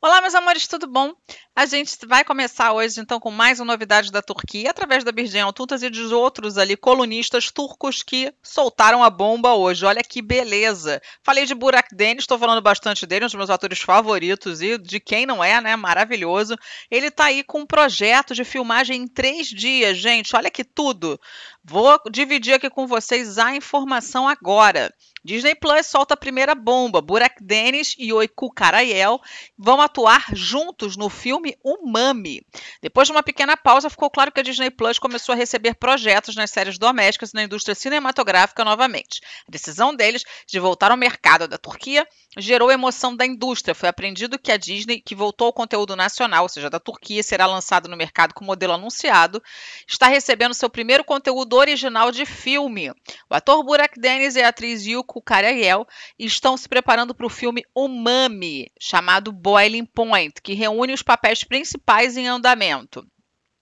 Olá, meus amores, tudo bom? A gente vai começar hoje, então, com mais uma novidade da Turquia, através da Birgen Altuntas e dos outros ali colunistas turcos que soltaram a bomba hoje. Olha que beleza! Falei de Burak Deniz, estou falando bastante dele, um dos meus atores favoritos e de quem não é, né? Maravilhoso. Ele está aí com um projeto de filmagem em três dias, gente. Olha que tudo! Vou dividir aqui com vocês a informação agora. Disney Plus solta a primeira bomba. Burak Dennis e Oiku Karayel vão atuar juntos no filme Umami. Depois de uma pequena pausa, ficou claro que a Disney Plus começou a receber projetos nas séries domésticas e na indústria cinematográfica novamente. A decisão deles de voltar ao mercado da Turquia gerou emoção da indústria. Foi aprendido que a Disney, que voltou ao conteúdo nacional, ou seja, da Turquia, será lançado no mercado com o modelo anunciado, está recebendo seu primeiro conteúdo original de filme. O ator Burak Dennis e a atriz Yuko Kukar Ariel estão se preparando para o filme Umami, chamado Boiling Point, que reúne os papéis principais em andamento.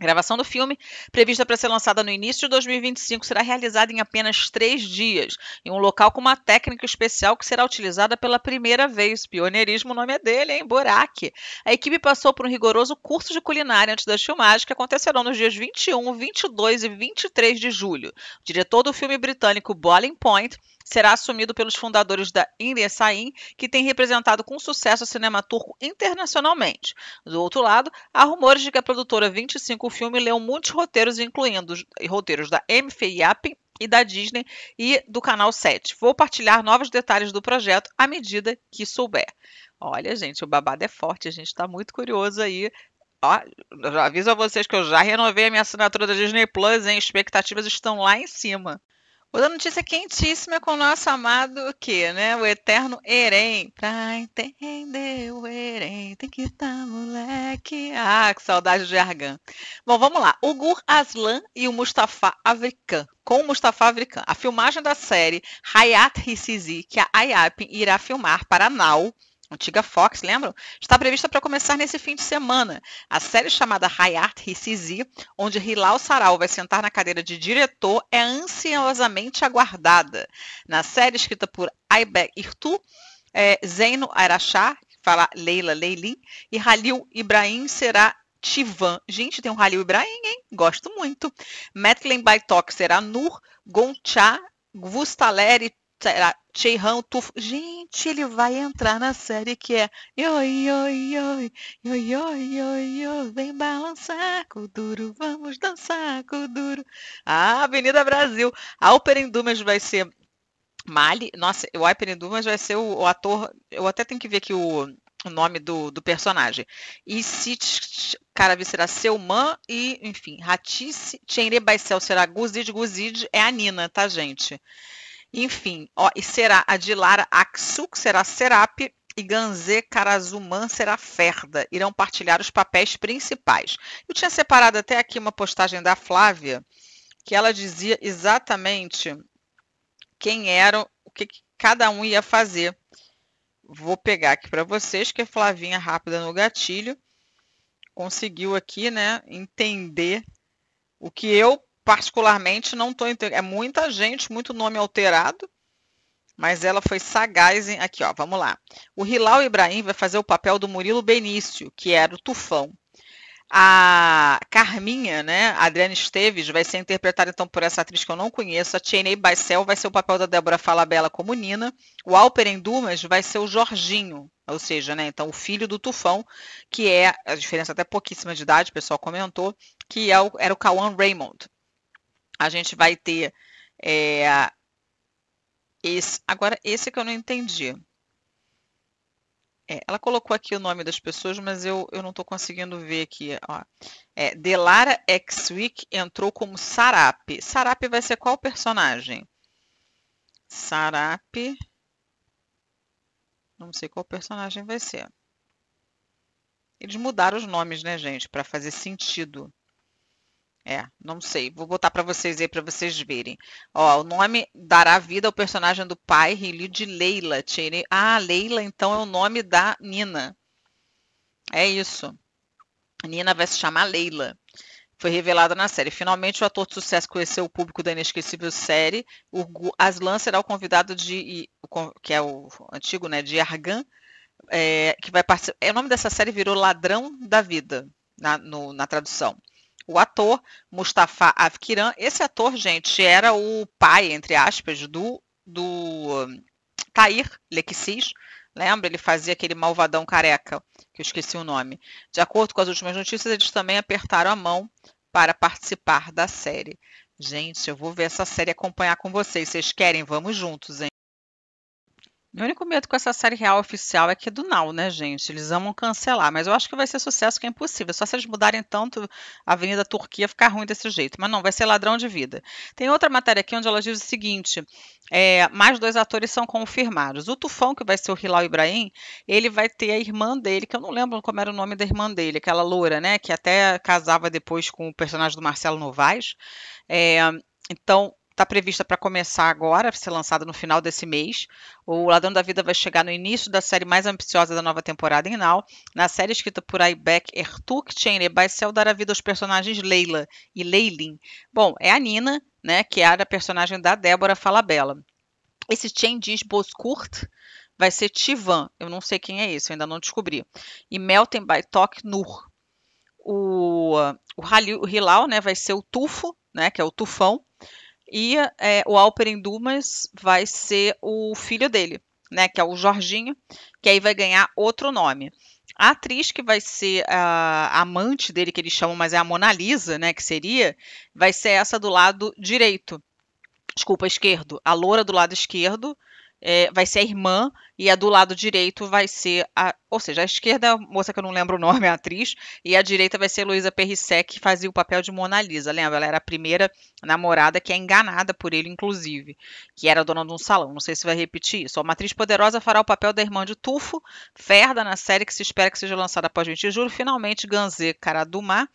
A gravação do filme, prevista para ser lançada no início de 2025, será realizada em apenas três dias, em um local com uma técnica especial que será utilizada pela primeira vez. Pioneirismo, o nome é dele, hein? Buraque. A equipe passou por um rigoroso curso de culinária antes das filmagens, que acontecerão nos dias 21, 22 e 23 de julho. O diretor do filme britânico Boiling Point será assumido pelos fundadores da Indesain, que tem representado com sucesso o cinema turco internacionalmente. Do outro lado, há rumores de que a produtora 25 Filme leu muitos roteiros, incluindo roteiros da MFIAP e da Disney e do Canal 7. Vou partilhar novos detalhes do projeto à medida que souber. Olha, gente, o babado é forte, a gente está muito curioso aí. Ó, aviso a vocês que eu já renovei a minha assinatura da Disney Plus, hein? Expectativas estão lá em cima. Outra notícia é quentíssima com o nosso amado o quê, né? O eterno Erem. Pra entender o Erem, tem que estar tá, moleque. Ah, que saudade de Argan. Bom, vamos lá. O Gur Aslan e o Mustafa Avrican. Com o Mustafa Avrican. A filmagem da série Hayat Hisizi, que a Ayapin irá filmar para Nau, Antiga Fox, lembram? Está prevista para começar nesse fim de semana. A série chamada High Art Ricizi, onde Hilal Saral vai sentar na cadeira de diretor, é ansiosamente aguardada. Na série escrita por Aybek Irtu, é, Zeno Arachá, que fala Leila Leilin, e Halil Ibrahim será Tivan. Gente, tem um Halil Ibrahim, hein? Gosto muito. Metlen Baitok será Nur, Goncha, Vustaleri será Cheihan Tufo. Gente, ele vai entrar na série que é Ioi, ioi, ioi, ioi, ioi, ioi, ioi vem balançar, duro, vamos dançar, duro. Ah, Avenida Brasil. Alperen Dumas vai ser Mali. Nossa, o Alperen Dumas vai ser o, o, ator. Eu até tenho que ver aqui o, o nome do, do personagem. E se Caravi será seu man e, enfim, Ratice, Tienre Baicel será Guzid. Guzid é a Nina, tá, gente? Enfim, ó, e será Adilara Aksuk será Serap e Ganze Karazuman será Ferda. Irão partilhar os papéis principais. Eu tinha separado até aqui uma postagem da Flávia que ela dizia exatamente quem era, o que cada um ia fazer. Vou pegar aqui para vocês que a Flavinha rápida no gatilho conseguiu aqui, né, entender o que eu particularmente não estou entendendo. É muita gente, muito nome alterado, mas ela foi sagaz. Em... Aqui, ó, vamos lá. O Hilal Ibrahim vai fazer o papel do Murilo Benício, que era o Tufão. A Carminha, né? A Adriana Esteves vai ser interpretada então por essa atriz que eu não conheço. A Cheney Baicel vai ser o papel da Débora Falabella como Nina. O Alperen Dumas vai ser o Jorginho, ou seja, né? Então, o filho do Tufão, que é a diferença até pouquíssima de idade, o pessoal comentou, que é o, era o Cauã Raymond. A gente vai ter é, esse. Agora, esse é que eu não entendi. É, ela colocou aqui o nome das pessoas, mas eu, eu não estou conseguindo ver aqui. Ó. É, Delara Exwick entrou como Sarap. Sarap vai ser qual personagem? Sarap. Não sei qual personagem vai ser. Eles mudaram os nomes, né, gente? Para fazer sentido. É, não sei. Vou botar para vocês aí para vocês verem. Ó, o nome dará vida ao personagem do pai, Rilio de Leila. Tirei... Ah, Leila então é o nome da Nina. É isso. Nina vai se chamar Leila. Foi revelada na série. Finalmente, o ator de sucesso conheceu o público da inesquecível série. O Aslan será o convidado de, que é o antigo, né, de Argan, é, que vai participar. É, o nome dessa série virou Ladrão da Vida na, no, na tradução o ator Mustafa Avkiran. Esse ator, gente, era o pai, entre aspas, do, do hum, Tair Lexis. Lembra? Ele fazia aquele malvadão careca, que eu esqueci o nome. De acordo com as últimas notícias, eles também apertaram a mão para participar da série. Gente, eu vou ver essa série acompanhar com vocês. Vocês querem? Vamos juntos, hein? Meu único medo com essa série real oficial é que é do Now, né, gente? Eles amam cancelar, mas eu acho que vai ser sucesso que é impossível. Só se eles mudarem tanto a Avenida Turquia ficar ruim desse jeito. Mas não, vai ser ladrão de vida. Tem outra matéria aqui onde ela diz o seguinte: é, mais dois atores são confirmados. O Tufão, que vai ser o Hilal Ibrahim, ele vai ter a irmã dele, que eu não lembro como era o nome da irmã dele, aquela loura, né? Que até casava depois com o personagem do Marcelo Novaes. É, então, está prevista para começar agora, ser lançada no final desse mês. O Ladrão da Vida vai chegar no início da série mais ambiciosa da nova temporada em Now, na série escrita por Aybek Ertuk dar dará vida aos personagens Leila e Leilin. Bom, é a Nina, né, que era é a personagem da Débora Falabella. Esse Chen diz Boskurt vai ser Tivan. Eu não sei quem é esse, eu ainda não descobri. E Meltem Baitok Nur. O, o Hilal né, vai ser o Tufo, né, que é o Tufão. E é, o Alperen Dumas vai ser o filho dele, né? Que é o Jorginho, que aí vai ganhar outro nome. A atriz que vai ser a amante dele, que eles chamam, mas é a Mona Lisa, né? Que seria, vai ser essa do lado direito. Desculpa, esquerdo. A loura do lado esquerdo é, vai ser a irmã, e a do lado direito vai ser a. Ou seja, a esquerda, a moça que eu não lembro o nome, a atriz, e a direita vai ser Luísa Perrissec, que fazia o papel de Mona Lisa. Lembra? Ela era a primeira namorada que é enganada por ele, inclusive, que era dona de um salão. Não sei se vai repetir isso. Uma atriz poderosa fará o papel da irmã de Tufo, Ferda, na série que se espera que seja lançada após 20 de julho. Finalmente, Ganzê, cara do mar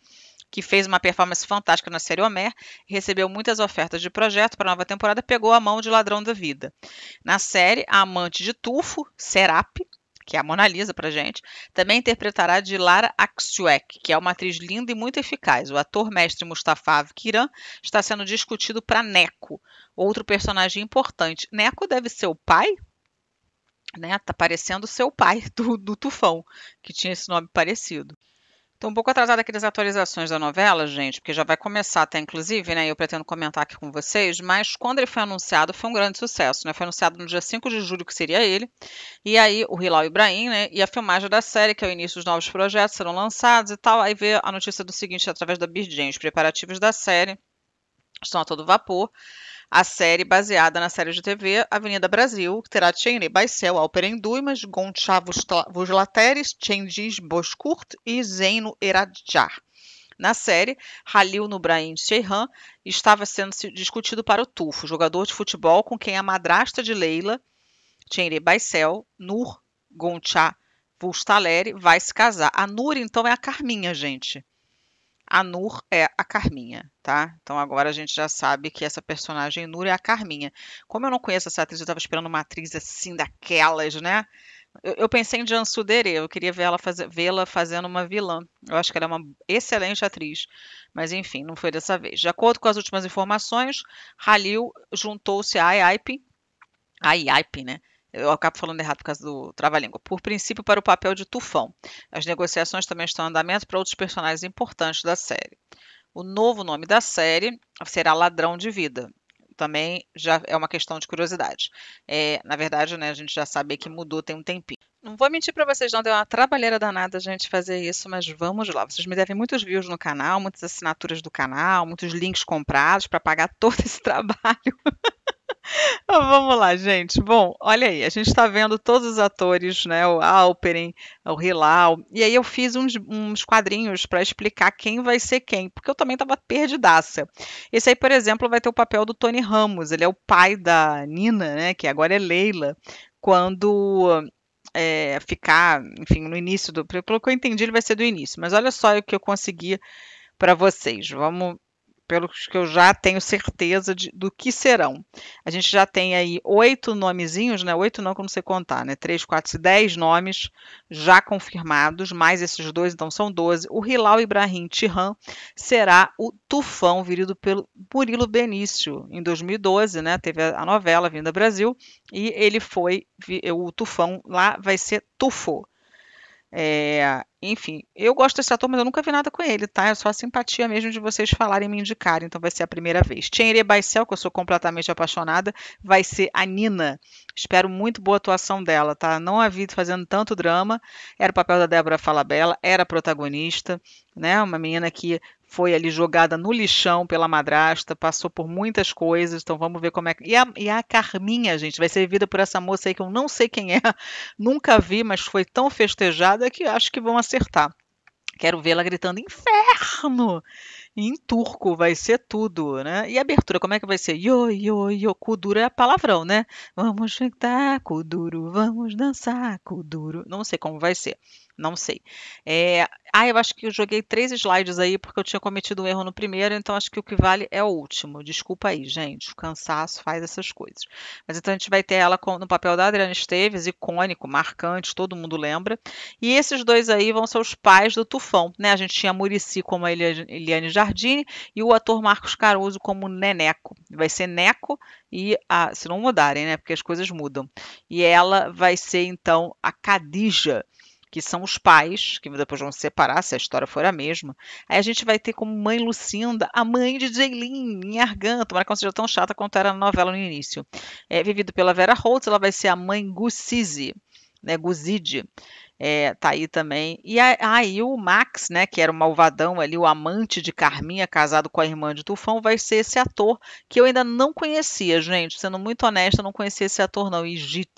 que fez uma performance fantástica na série Homer, recebeu muitas ofertas de projeto para a nova temporada, pegou a mão de Ladrão da Vida. Na série, a amante de Tufo, Serap, que é a Mona Lisa pra gente, também interpretará de Lara Akshuek, que é uma atriz linda e muito eficaz. O ator mestre Mustafa Kiran está sendo discutido para Neco, outro personagem importante. Neco deve ser o pai? Né? Tá parecendo o seu pai do, do Tufão, que tinha esse nome parecido. Estou um pouco atrasada aqui das atualizações da novela, gente, porque já vai começar até, inclusive, né? Eu pretendo comentar aqui com vocês, mas quando ele foi anunciado, foi um grande sucesso, né? Foi anunciado no dia 5 de julho que seria ele. E aí, o Hilal Ibrahim, né? E a filmagem da série, que é o início dos novos projetos, serão lançados e tal. Aí vê a notícia do seguinte através da Bird os preparativos da série estão a todo vapor. A série baseada na série de TV Avenida Brasil, que terá Chenri Baicel, Alperen Dumas, Gonchá Vuslateres, Chendiz Boscourt e Zeno Eradjar. Na série, Halil Nubraim Shehan estava sendo discutido para o Tufo, jogador de futebol com quem a madrasta de Leila, Chenri Baicel, Nur Gonçalves Vustaleri, vai se casar. A Nur, então, é a Carminha, gente a Nur é a Carminha, tá? Então agora a gente já sabe que essa personagem Nur é a Carminha. Como eu não conheço essa atriz, eu estava esperando uma atriz assim daquelas, né? Eu, eu pensei em Jan Dere, eu queria vê-la vê fazendo uma vilã. Eu acho que ela é uma excelente atriz, mas enfim, não foi dessa vez. De acordo com as últimas informações, Halil juntou-se a IAIP, a IAIP, né? eu acabo falando errado por causa do trava-língua, por princípio para o papel de Tufão. As negociações também estão em andamento para outros personagens importantes da série. O novo nome da série será Ladrão de Vida. Também já é uma questão de curiosidade. É, na verdade, né, a gente já sabe que mudou tem um tempinho. Não vou mentir para vocês, não deu uma trabalheira danada a gente fazer isso, mas vamos lá. Vocês me devem muitos views no canal, muitas assinaturas do canal, muitos links comprados para pagar todo esse trabalho. Então, vamos lá, gente. Bom, olha aí, a gente está vendo todos os atores, né? O Alperin, o Hilal. E aí eu fiz uns, uns quadrinhos para explicar quem vai ser quem, porque eu também estava perdidaça. Esse aí, por exemplo, vai ter o papel do Tony Ramos. Ele é o pai da Nina, né? Que agora é Leila. Quando é, ficar, enfim, no início do. Pelo que eu entendi, ele vai ser do início. Mas olha só o que eu consegui para vocês. Vamos pelos que eu já tenho certeza de, do que serão. A gente já tem aí oito nomezinhos, né? Oito não, como você contar, né? Três, quatro, dez nomes já confirmados, mais esses dois, então são doze. O Hilal Ibrahim Tiran será o Tufão, virido pelo Murilo Benício. Em 2012, né? Teve a novela Vinda Brasil e ele foi o Tufão lá vai ser Tufo. É, enfim, eu gosto desse ator, mas eu nunca vi nada com ele, tá? É só a simpatia mesmo de vocês falarem e me indicarem, então vai ser a primeira vez. Tienere Baicel, que eu sou completamente apaixonada, vai ser a Nina. Espero muito boa atuação dela, tá? Não a vi fazendo tanto drama. Era o papel da Débora Falabella, era protagonista, né? Uma menina que foi ali jogada no lixão pela madrasta, passou por muitas coisas, então vamos ver como é. E a, e a Carminha, gente, vai ser vivida por essa moça aí que eu não sei quem é, nunca vi, mas foi tão festejada que acho que vão acertar. Quero vê-la gritando inferno em turco, vai ser tudo, né? E a abertura, como é que vai ser? Yo, yo, yo, kuduro é palavrão, né? Vamos cantar, kuduro, vamos dançar, kuduro. Não sei como vai ser. Não sei. É... Ah, eu acho que eu joguei três slides aí porque eu tinha cometido um erro no primeiro, então acho que o que vale é o último. Desculpa aí, gente. O cansaço faz essas coisas. Mas então a gente vai ter ela no papel da Adriana Esteves, icônico, marcante, todo mundo lembra. E esses dois aí vão ser os pais do Tufão, né? A gente tinha Murici como a Eliane Jardine e o ator Marcos Caruso como Neneco. Vai ser Neco e a, se não mudarem, né? Porque as coisas mudam. E ela vai ser então a Cadija que são os pais, que depois vão se separar, se a história for a mesma. Aí a gente vai ter como mãe Lucinda a mãe de Jaylin, em Argan, tomara que não seja tão chata quanto era na novela no início. É, vivido pela Vera Holtz, ela vai ser a mãe Gussizi, né, Guzide, é, tá aí também. E aí ah, o Max, né, que era o malvadão ali, o amante de Carminha, casado com a irmã de Tufão, vai ser esse ator que eu ainda não conhecia, gente. Sendo muito honesta, não conhecia esse ator não, Ijit.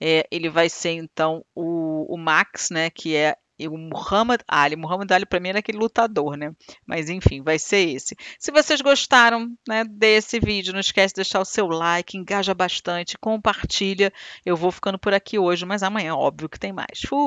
É, eh, ele vai ser então o, o Max, né, que é e o Muhammad Ali. Muhammad Ali, para mim, era aquele lutador, né? Mas enfim, vai ser esse. Se vocês gostaram né, desse vídeo, não esquece de deixar o seu like, engaja bastante, compartilha. Eu vou ficando por aqui hoje, mas amanhã, óbvio que tem mais. Fui!